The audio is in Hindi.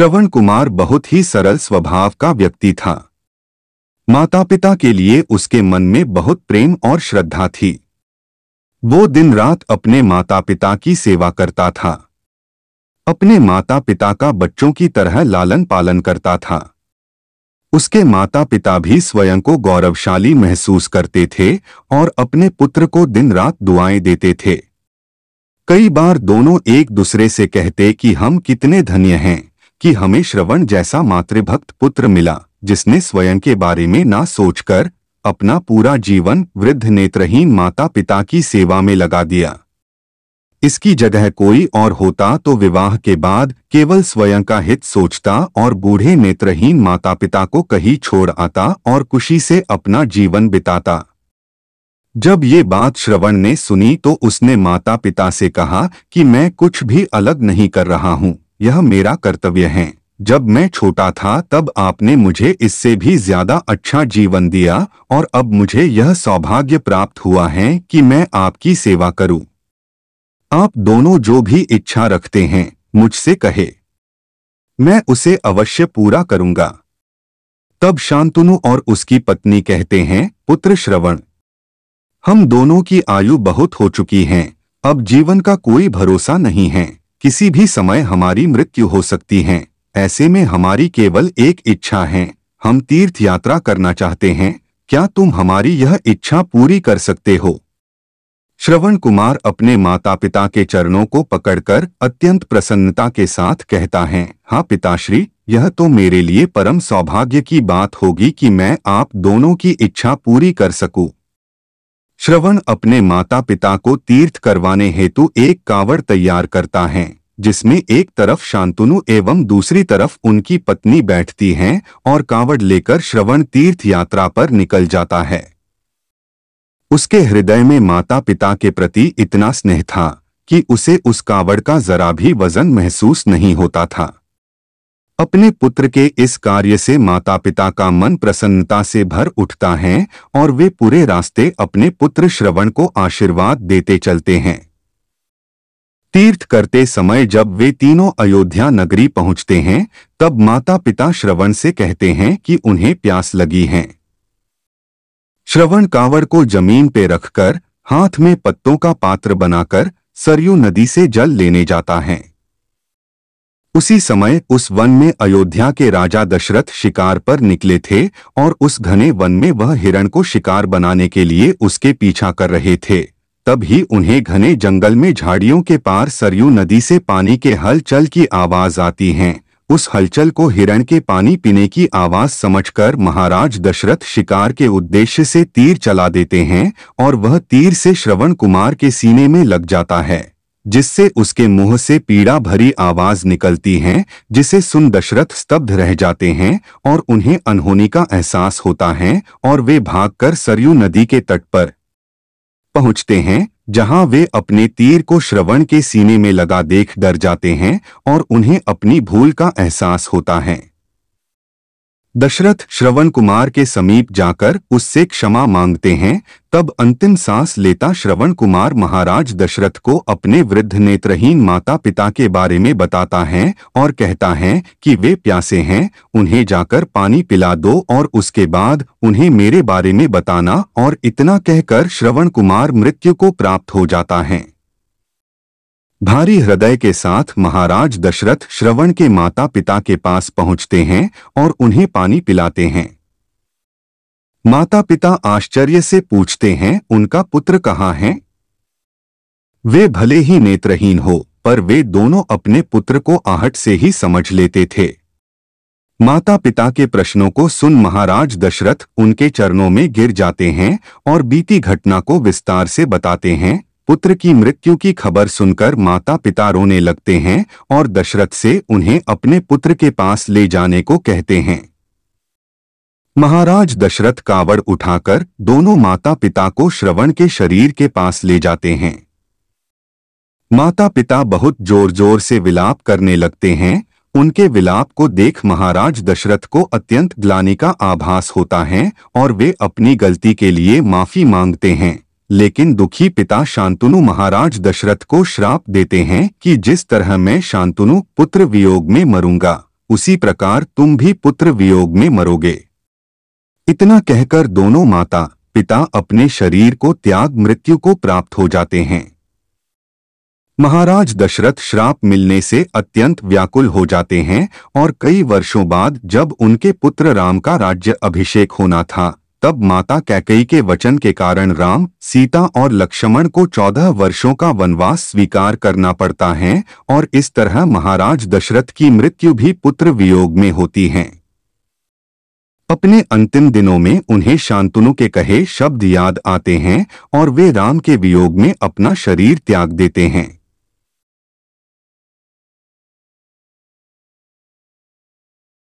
श्रवण कुमार बहुत ही सरल स्वभाव का व्यक्ति था माता पिता के लिए उसके मन में बहुत प्रेम और श्रद्धा थी वो दिन रात अपने माता पिता की सेवा करता था अपने माता पिता का बच्चों की तरह लालन पालन करता था उसके माता पिता भी स्वयं को गौरवशाली महसूस करते थे और अपने पुत्र को दिन रात दुआएं देते थे कई बार दोनों एक दूसरे से कहते कि हम कितने धन्य हैं कि हमें श्रवण जैसा मातृभक्त पुत्र मिला जिसने स्वयं के बारे में ना सोचकर अपना पूरा जीवन वृद्ध नेत्रहीन माता पिता की सेवा में लगा दिया इसकी जगह कोई और होता तो विवाह के बाद केवल स्वयं का हित सोचता और बूढ़े नेत्रहीन माता पिता को कहीं छोड़ आता और खुशी से अपना जीवन बिताता जब ये बात श्रवण ने सुनी तो उसने माता पिता से कहा कि मैं कुछ भी अलग नहीं कर रहा हूँ यह मेरा कर्तव्य है जब मैं छोटा था तब आपने मुझे इससे भी ज्यादा अच्छा जीवन दिया और अब मुझे यह सौभाग्य प्राप्त हुआ है कि मैं आपकी सेवा करूं। आप दोनों जो भी इच्छा रखते हैं मुझसे कहे मैं उसे अवश्य पूरा करूंगा तब शांतनु और उसकी पत्नी कहते हैं पुत्र श्रवण हम दोनों की आयु बहुत हो चुकी है अब जीवन का कोई भरोसा नहीं है किसी भी समय हमारी मृत्यु हो सकती है ऐसे में हमारी केवल एक इच्छा है हम तीर्थ यात्रा करना चाहते हैं क्या तुम हमारी यह इच्छा पूरी कर सकते हो श्रवण कुमार अपने माता पिता के चरणों को पकड़कर अत्यंत प्रसन्नता के साथ कहता है हाँ पिताश्री यह तो मेरे लिए परम सौभाग्य की बात होगी कि मैं आप दोनों की इच्छा पूरी कर सकूं। श्रवण अपने माता पिता को तीर्थ करवाने हेतु एक कावड़ तैयार करता है जिसमें एक तरफ शांतनु एवं दूसरी तरफ उनकी पत्नी बैठती हैं और कावड़ लेकर श्रवण तीर्थ यात्रा पर निकल जाता है उसके हृदय में माता पिता के प्रति इतना स्नेह था कि उसे उस कावड़ का जरा भी वजन महसूस नहीं होता था अपने पुत्र के इस कार्य से माता पिता का मन प्रसन्नता से भर उठता है और वे पूरे रास्ते अपने पुत्र श्रवण को आशीर्वाद देते चलते हैं तीर्थ करते समय जब वे तीनों अयोध्या नगरी पहुंचते हैं तब माता पिता श्रवण से कहते हैं कि उन्हें प्यास लगी है श्रवण कांवर को जमीन पे रखकर हाथ में पत्तों का पात्र बनाकर सरयू नदी से जल लेने जाता है उसी समय उस वन में अयोध्या के राजा दशरथ शिकार पर निकले थे और उस घने वन में वह हिरण को शिकार बनाने के लिए उसके पीछा कर रहे थे तब ही उन्हें घने जंगल में झाड़ियों के पार सरयू नदी से पानी के हलचल की आवाज आती है उस हलचल को हिरण के पानी पीने की आवाज समझकर महाराज दशरथ शिकार के उद्देश्य से तीर चला देते हैं और वह तीर से श्रवण कुमार के सीने में लग जाता है जिससे उसके मुंह से पीड़ा भरी आवाज निकलती है जिसे सुन दशरथ स्तब्ध रह जाते हैं और उन्हें अनहोनी का एहसास होता है और वे भागकर सरयू नदी के तट पर पहुंचते हैं जहां वे अपने तीर को श्रवण के सीने में लगा देख डर जाते हैं और उन्हें अपनी भूल का एहसास होता है दशरथ श्रवण कुमार के समीप जाकर उससे क्षमा मांगते हैं तब अंतिम सांस लेता श्रवण कुमार महाराज दशरथ को अपने वृद्ध नेत्रहीन माता पिता के बारे में बताता है और कहता है कि वे प्यासे हैं उन्हें जाकर पानी पिला दो और उसके बाद उन्हें मेरे बारे में बताना और इतना कहकर श्रवण कुमार मृत्यु को प्राप्त हो जाता है भारी हृदय के साथ महाराज दशरथ श्रवण के माता पिता के पास पहुंचते हैं और उन्हें पानी पिलाते हैं माता पिता आश्चर्य से पूछते हैं उनका पुत्र कहाँ है वे भले ही नेत्रहीन हो पर वे दोनों अपने पुत्र को आहट से ही समझ लेते थे माता पिता के प्रश्नों को सुन महाराज दशरथ उनके चरणों में गिर जाते हैं और बीती घटना को विस्तार से बताते हैं पुत्र की मृत्यु की खबर सुनकर माता पिता रोने लगते हैं और दशरथ से उन्हें अपने पुत्र के पास ले जाने को कहते हैं महाराज दशरथ कावड़ उठाकर दोनों माता पिता को श्रवण के शरीर के पास ले जाते हैं माता पिता बहुत जोर जोर से विलाप करने लगते हैं उनके विलाप को देख महाराज दशरथ को अत्यंत ग्लानि का आभास होता है और वे अपनी गलती के लिए माफी मांगते हैं लेकिन दुखी पिता शांतनु महाराज दशरथ को श्राप देते हैं कि जिस तरह मैं शांतनु पुत्र वियोग में मरूंगा उसी प्रकार तुम भी पुत्र वियोग में मरोगे इतना कहकर दोनों माता पिता अपने शरीर को त्याग मृत्यु को प्राप्त हो जाते हैं महाराज दशरथ श्राप मिलने से अत्यंत व्याकुल हो जाते हैं और कई वर्षों बाद जब उनके पुत्र राम का राज्य अभिषेक होना था तब माता कैकई के वचन के कारण राम सीता और लक्ष्मण को चौदह वर्षों का वनवास स्वीकार करना पड़ता है और इस तरह महाराज दशरथ की मृत्यु भी पुत्र वियोग में होती है अपने अंतिम दिनों में उन्हें शांतनु के कहे शब्द याद आते हैं और वे राम के वियोग में अपना शरीर त्याग देते हैं